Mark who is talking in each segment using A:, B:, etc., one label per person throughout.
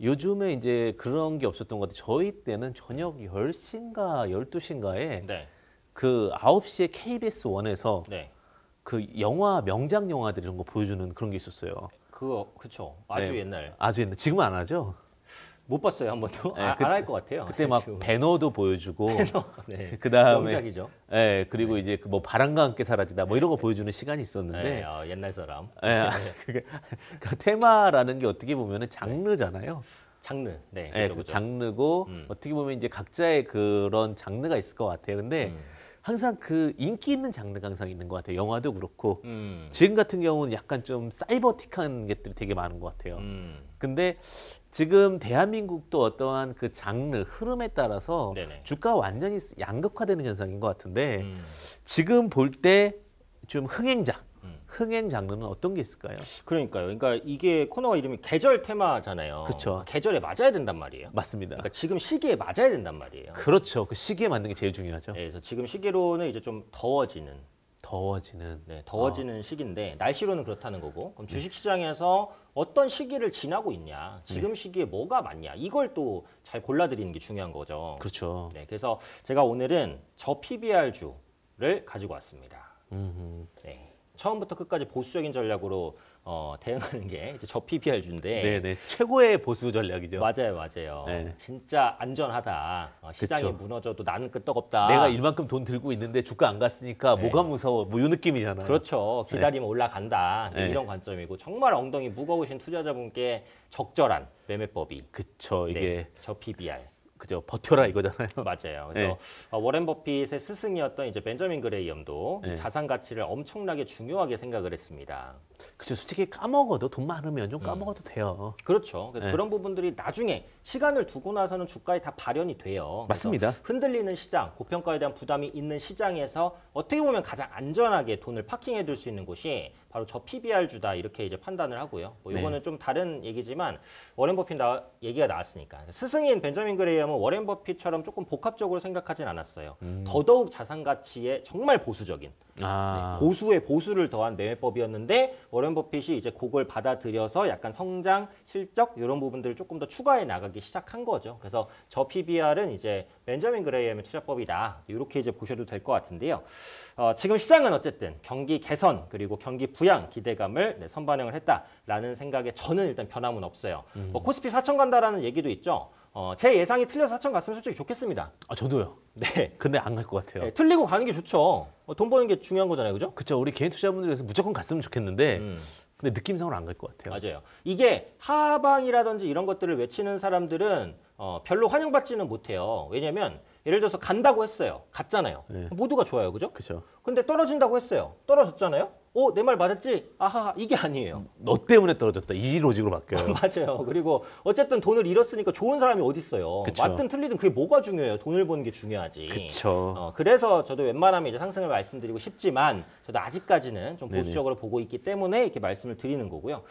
A: 요즘에 이제 그런 게 없었던 것 같아요. 저희 때는 저녁 10시인가 12시인가에 네. 그 9시에 KBS 원에서 네. 그 영화 명작 영화들 이런 거 보여주는 그런 게 있었어요.
B: 그거 그쵸 네. 아주 네. 옛날.
A: 아주 옛날. 지금은 안 하죠? 못 봤어요 한 번도 네, 안할 아, 그, 것 같아요. 그때 막 지금. 배너도 보여주고 배너, 네. 그다음에 명작이죠. 네, 그리고 네. 이제 그 뭐 바람과 함께 사라지다 뭐 네, 이런 거 네. 보여주는 시간이 있었는데 어, 옛날 사람. 예, 아, 네, 그게 그러니까 테마라는 게 어떻게 보면은 장르잖아요. 장르. 네, 그렇죠, 그 장르고 음. 어떻게 보면 이제 각자의 그런 장르가 있을 것 같아요. 근데 음. 항상 그 인기 있는 장르가 항상 있는 것 같아요. 영화도 그렇고 음. 지금 같은 경우는 약간 좀 사이버틱한 것들이 되게 많은 것 같아요. 음. 근데 지금 대한민국도 어떠한 그 장르 흐름에 따라서 네네. 주가 완전히 양극화되는 현상인 것 같은데 음. 지금 볼 때 좀 흥행작
B: 흥행 장르는 어떤 게 있을까요? 그러니까요. 그러니까 이게 코너가 이름이 계절 테마잖아요. 그렇죠. 계절에 맞아야 된단 말이에요. 맞습니다. 그러니까 지금 시기에 맞아야 된단 말이에요. 그렇죠. 그 시기에 맞는 게 제일 중요하죠. 네, 그래서 지금 시기로는 이제 좀 더워지는
A: 더워지는
B: 네, 더워지는 어. 시기인데 날씨로는 그렇다는 거고 그럼 주식 시장에서 네. 어떤 시기를 지나고 있냐 지금 네. 시기에 뭐가 맞냐 이걸 또 잘 골라드리는 게 중요한 거죠. 그렇죠. 네, 그래서 제가 오늘은 저 PBR 주를 가지고 왔습니다. 음흠. 네. 처음부터 끝까지 보수적인 전략으로 어, 대응하는 게 이제 저 PBR주인데 네네. 최고의
A: 보수 전략이죠. 맞아요,
B: 맞아요. 네. 진짜 안전하다. 어, 시장이 그쵸. 무너져도 나는
A: 끄떡없다. 내가 이만큼 돈 들고 있는데 주가 안 갔으니까 네. 뭐가 무서워? 뭐이 느낌이잖아요. 그렇죠. 네. 기다리면
B: 네. 올라간다. 네. 이런 관점이고 정말 엉덩이 무거우신 투자자분께 적절한 매매법이.
A: 그쵸. 이게 네,
B: 저 PBR.
A: 그죠 버텨라 이거잖아요. 맞아요. 그래서 네.
B: 어, 워렌 버핏의 스승이었던 이제 벤저민 그레이엄도 네. 자산 가치를 엄청나게 중요하게 생각을 했습니다.
A: 그죠. 렇 솔직히 까먹어도 돈 많으면 좀 음. 까먹어도 음. 돼요. 그렇죠. 그래서 네. 그런
B: 부분들이 나중에 시간을 두고 나서는 주가에 다 발현이 돼요. 맞습니다. 흔들리는 시장, 고평가에 대한 부담이 있는 시장에서 어떻게 보면 가장 안전하게 돈을 파킹해 둘 수 있는 곳이 바로 저 PBR 주다 이렇게 이제 판단을 하고요. 뭐 이거는 네. 좀 다른 얘기지만 워렌 버핏 나, 얘기가 나왔으니까 스승인 벤저민 그레이엄은 워렌 버핏처럼 조금 복합적으로 생각하진 않았어요. 음. 더더욱 자산 가치에 정말 보수적인 예, 네. 아. 보수에 보수를 더한 매매법이었는데 워런 버핏이 이제 그걸 받아들여서 약간 성장, 실적 이런 부분들을 조금 더 추가해 나가기 시작한 거죠. 그래서 저 PBR은 이제 벤자민 그레이엠의 투자법이다. 이렇게 이제 보셔도 될 것 같은데요. 어, 지금 시장은 어쨌든 경기 개선 그리고 경기 부양 기대감을 네, 선반영을 했다라는 생각에 저는 일단 변함은 없어요. 뭐 음. 뭐 코스피 4천 간다라는 얘기도 있죠. 어, 제 예상이 틀려서 사천 갔으면 솔직히 좋겠습니다. 아 저도요. 네.
A: 근데 안 갈 것 같아요. 네, 틀리고 가는 게 좋죠. 어, 돈 버는 게 중요한 거잖아요, 그죠? 그쵸. 우리 개인 투자분들에서 무조건 갔으면 좋겠는데 음. 근데 느낌상으로 안 갈 것 같아요. 맞아요. 이게
B: 하방이라든지 이런 것들을 외치는 사람들은 어, 별로 환영받지는 못해요. 왜냐면 예를 들어서 간다고 했어요. 갔잖아요. 네. 모두가 좋아요, 그죠? 그죠. 근데 떨어진다고 했어요. 떨어졌잖아요. 어, 내말 맞았지? 아하, 이게 아니에요.
A: 너 때문에 떨어졌다. 이 로직으로 바뀌어요.
B: 맞아요. 그리고 어쨌든 돈을 잃었으니까 좋은 사람이 어딨어요. 그쵸. 맞든 틀리든 그게 뭐가 중요해요. 돈을 버는 게 중요하지.
A: 그쵸. 어,
B: 그래서 저도 웬만하면 이제 상승을 말씀드리고 싶지만 저도 아직까지는 좀 보수적으로 네네. 보고 있기 때문에 이렇게 말씀을 드리는 거고요.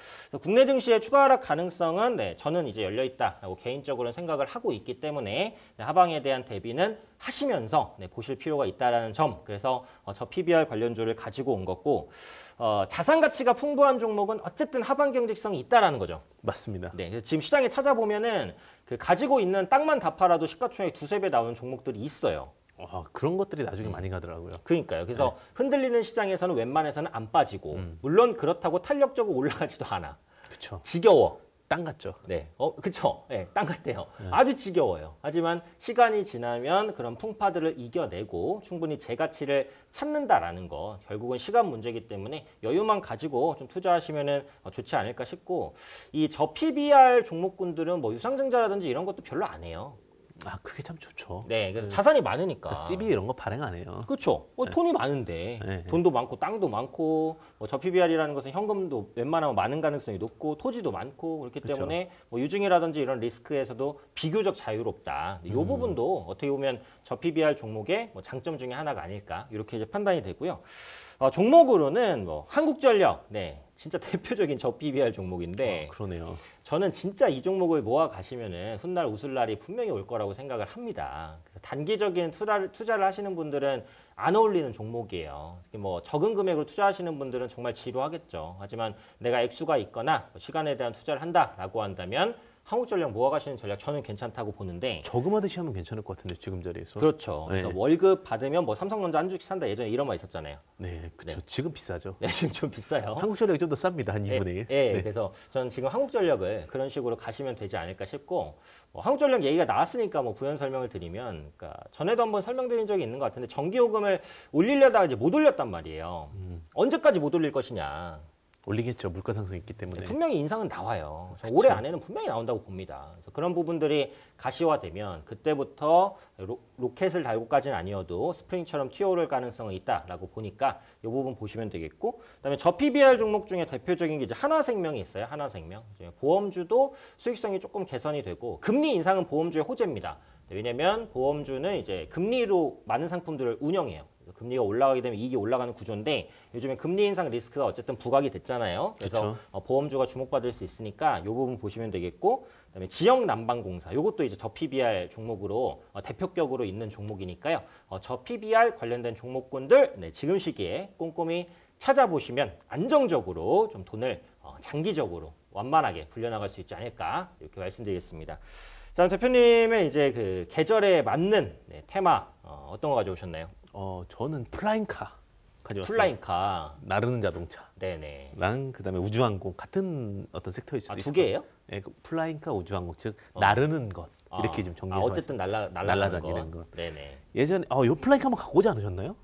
B: 국내 증시의 추가 하락 가능성은 네, 저는 이제 열려 있다라고 개인적으로 생각을 하고 있기 때문에 네, 하방에 대한 대비는 하시면서 네, 보실 필요가 있다는 점. 그래서 어, 저 PBR 관련주를 가지고 온 거고 어, 자산 가치가 풍부한 종목은 어쨌든 하반 경직성이 있다라는 거죠. 맞습니다. 네, 지금 시장에 찾아보면은 그 가지고 있는 땅만 다 팔아도 시가총액 두 세 배 나오는 종목들이 있어요. 와, 아, 그런 것들이 나중에 음. 많이 가더라고요. 그러니까요. 그래서 네. 흔들리는 시장에서는 웬만해서는 안 빠지고 음. 물론 그렇다고 탄력적으로 올라가지도 않아. 그쵸. 지겨워. 땅 같죠. 네, 어, 그쵸. 네, 땅 같대요. 네. 아주 지겨워요. 하지만 시간이 지나면 그런 풍파들을 이겨내고 충분히 재가치를 찾는다라는 거 결국은 시간 문제이기 때문에 여유만 가지고 좀 투자하시면은 어, 좋지 않을까 싶고 이 저 PBR 종목군들은 뭐 유상증자라든지 이런 것도 별로 안 해요. 아 그게 참 좋죠. 네, 그래서 네. 자산이 많으니까. 그러니까 CB 이런 거 발행 안 해요. 그렇죠. 뭐 네. 돈이 많은데 네, 네. 돈도 많고 땅도 많고 뭐저 PBR이라는 것은 현금도 웬만하면 많은 가능성이 높고 토지도 많고 그렇기 그쵸. 때문에 뭐 유증이라든지 이런 리스크에서도 비교적 자유롭다. 이 음. 부분도 어떻게 보면 저 PBR 종목의 뭐 장점 중에 하나가 아닐까 이렇게 이제 판단이 되고요. 어, 종목으로는 뭐 한국전력, 네. 진짜 대표적인 저 BBR 종목인데 아, 그러네요. 저는 진짜 이 종목을 모아 가시면은 훗날 웃을 날이 분명히 올 거라고 생각을 합니다. 단기적인 투자를, 투자를 하시는 분들은 안 어울리는 종목이에요. 뭐 적은 금액으로 투자하시는 분들은 정말 지루하겠죠. 하지만 내가 액수가 있거나 뭐 시간에 대한 투자를 한다라고 한다면 한국전력 모아가시는 전략 저는 괜찮다고 보는데
A: 저금하듯이 하면 괜찮을 것 같은데 지금 자리에서 그렇죠. 그래서 네.
B: 월급 받으면 뭐 삼성전자 한 주씩 산다 예전에 이런 말 있었잖아요. 네, 그렇죠. 네. 지금 비싸죠. 네, 지금 좀 비싸요. 한국전력이 좀 더 쌉니다 한 2분의 예, 1. 예, 네, 그래서 저는 지금 한국전력을 그런 식으로 가시면 되지 않을까 싶고 뭐 한국전력 얘기가 나왔으니까 뭐 부연 설명을 드리면 그러니까 전에도 한번 설명드린 적이 있는 것 같은데 전기요금을 올리려다가 이제 못 올렸단 말이에요. 음. 언제까지 못 올릴
A: 것이냐. 올리겠죠. 물가 상승이 있기 때문에. 네, 분명히 인상은
B: 나와요. 그쵸. 올해 안에는 분명히 나온다고 봅니다. 그래서 그런 부분들이 가시화되면 그때부터 로, 켓을 달고까지는 아니어도 스프링처럼 튀어오를 가능성은 있다라고 보니까 이 부분 보시면 되겠고 그다음에 저 PBR 종목 중에 대표적인 게 이제 하나생명이 있어요. 하나생명. 보험주도 수익성이 조금 개선이 되고 금리 인상은 보험주의 호재입니다. 네, 왜냐면 하 보험주는 이제 금리로 많은 상품들을 운영해요. 금리가 올라가게 되면 이익이 올라가는 구조인데 요즘에 금리 인상 리스크가 어쨌든 부각이 됐잖아요. 그래서 어, 보험주가 주목받을 수 있으니까 이 부분 보시면 되겠고 그다음에 지역 난방공사 이것도 이제 저 PBR 종목으로 어, 대표격으로 있는 종목이니까요. 어, 저 PBR 관련된 종목군들 네, 지금 시기에 꼼꼼히 찾아보시면 안정적으로 좀 돈을 어, 장기적으로 완만하게 불려나갈 수 있지 않을까 이렇게 말씀드리겠습니다. 자대표님은 이제 그 계절에 맞는 네, 테마 어,
A: 어떤 거 가져오셨나요? 어 저는 플라잉카 가져왔어요. 플라잉카. 나르는 자동차. 네네. 랑 그다음에 우주항공 같은 어떤 섹터일 수도 아, 있어요. 두 개예요? 예, 그 플라잉카 우주항공 즉 어. 나르는 것 이렇게 아. 좀 아, 정리해서. 아, 어쨌든 날라 날라다니는 것. 네네. 예전에 어요 플라잉카 한번 갖고 오지 않으셨나요?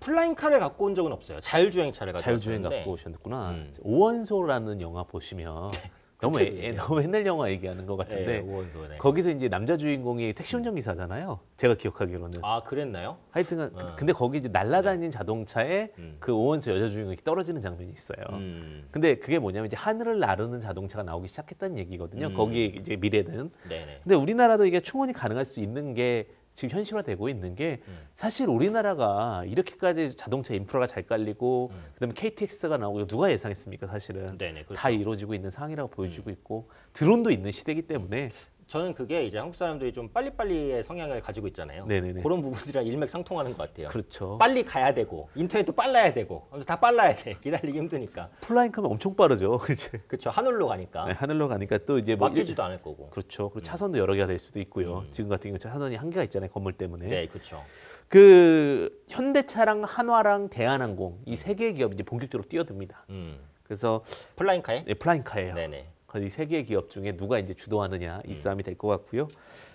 B: 플라잉카를 갖고 온 적은 없어요. 자율주행차를 갖고 자율주행 갖고
A: 오셨구나. 음. 오원소라는 영화 보시면 네. 너무 애, 너무 옛날 영화 얘기하는 것 같은데 예, 거기서 이제 남자 주인공이 택시 운전 기사잖아요. 제가 기억하기로는 아 그랬나요? 하여튼 어. 근데 거기 이제 날아다니는 네. 자동차에 음. 그 오원수 여자 주인공이 떨어지는 장면이 있어요. 음. 근데 그게 뭐냐면 이제 하늘을 나르는 자동차가 나오기 시작했다는 얘기거든요. 음. 거기에 이제 미래는. 네네. 근데 우리나라도 이게 충분히 가능할 수 있는 게 지금 현실화되고 있는 게 음. 사실 우리나라가 이렇게까지 자동차 인프라가 잘 깔리고 음. 그다음에 KTX가 나오고 누가 예상했습니까 사실은 네네, 그렇죠. 다 이루어지고 있는 상황이라고 보여지고 음. 있고 드론도 있는 시대이기
B: 때문에 음. 저는 그게 이제 한국 사람들이 좀 빨리빨리의 성향을 가지고 있잖아요. 네네네. 그런 부분들이랑 일맥상통하는 것 같아요.
A: 그렇죠. 빨리
B: 가야 되고 인터넷도 빨라야 되고 다 빨라야 돼. 기다리기 힘드니까.
A: 플라잉 크면 엄청 빠르죠. 이제. 그렇죠. 하늘로 가니까. 네, 하늘로 가니까 또 이제 뭐 막히지도 일... 않을 거고. 그렇죠. 그리고 음. 차선도 여러 개가 될 수도 있고요. 음. 지금 같은 경우 차선이 한 개가 있잖아요. 건물 때문에. 네, 그렇죠. 그 현대차랑 한화랑 대한항공 이 세 개의 기업이 이제 본격적으로 뛰어듭니다. 음. 그래서 플라잉카에? 네, 플라잉카예요. 네네. 이세 개의 기업 중에 누가 이제 주도하느냐 이 음. 싸움이 될 것 같고요.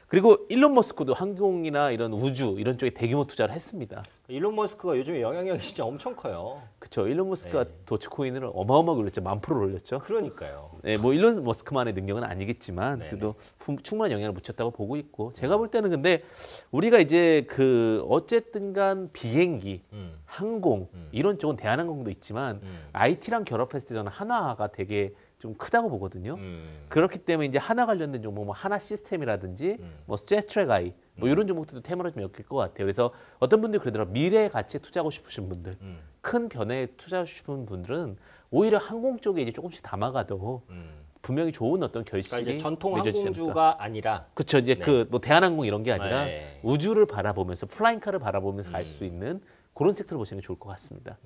A: 그리고 일론 머스크도 항공이나 이런 우주 이런 쪽에 대규모 투자를 했습니다.
B: 그러니까 일론 머스크가 요즘에 영향력이 진짜 엄청 커요.
A: 그렇죠. 일론 머스크가 네. 도치코인을 어마어마하게 올렸죠. 만 프로 올렸죠. 그러니까요. 네, 뭐 일론 머스크만의 능력은 아니겠지만 네네. 그래도 네. 충분한 영향을 미쳤다고 보고 있고 제가 음. 볼 때는 근데 우리가 이제 그 어쨌든간 비행기, 음. 항공 음. 이런 쪽은 대한항공도 있지만 음. IT랑 결합했을 때 저는 하나가 되게 좀 크다고 보거든요. 음. 그렇기 때문에 이제 하나 관련된 종목, 뭐 하나 시스템이라든지 음. 뭐 스트레트랙 아이 뭐 음. 이런 종목들도 테마로 좀 엮일 것 같아요. 그래서 어떤 분들그러더라 미래의 가치에 투자하고 싶으신 분들, 음. 큰 변화에 투자하고 싶은 분들은 오히려 항공 쪽에 이제 조금씩 담아가도 음. 분명히 좋은 어떤 결실이 그러니까 이제 전통 항공주가 아니라 그렇죠. 이제 네. 그뭐 대한항공 이런 게 아니라 네. 우주를 바라보면서 플라잉카를 바라보면서 갈수 음. 있는 그런 섹터를 보시는 게 좋을 것 같습니다.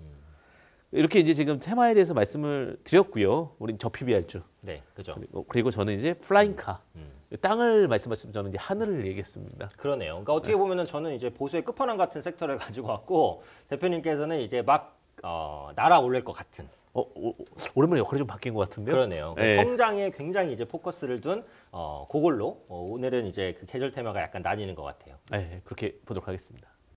A: 이렇게 이제 지금 테마에 대해서 말씀을 드렸고요. 우린 저피비알주. 네, 그죠. 그리고, 그리고, 저는 이제 플라잉카. 음, 음. 땅을 말씀하시면 저는 이제 하늘을 얘기했습니다. 그러네요. 그러니까 어떻게 네.
B: 보면은 저는 이제 보수의 끝판왕 같은 섹터를 가지고 왔고 대표님께서는 이제 막 어, 날아올릴 것 같은.
A: 어, 오, 오랜만에 역할이 좀 바뀐 것 같은데요. 그러네요. 그러니까 네.
B: 성장에 굉장히 이제 포커스를 둔 어, 그걸로 어, 오늘은 이제 그 계절 테마가 약간 나뉘는 것 같아요.
A: 네, 그렇게 보도록 하겠습니다.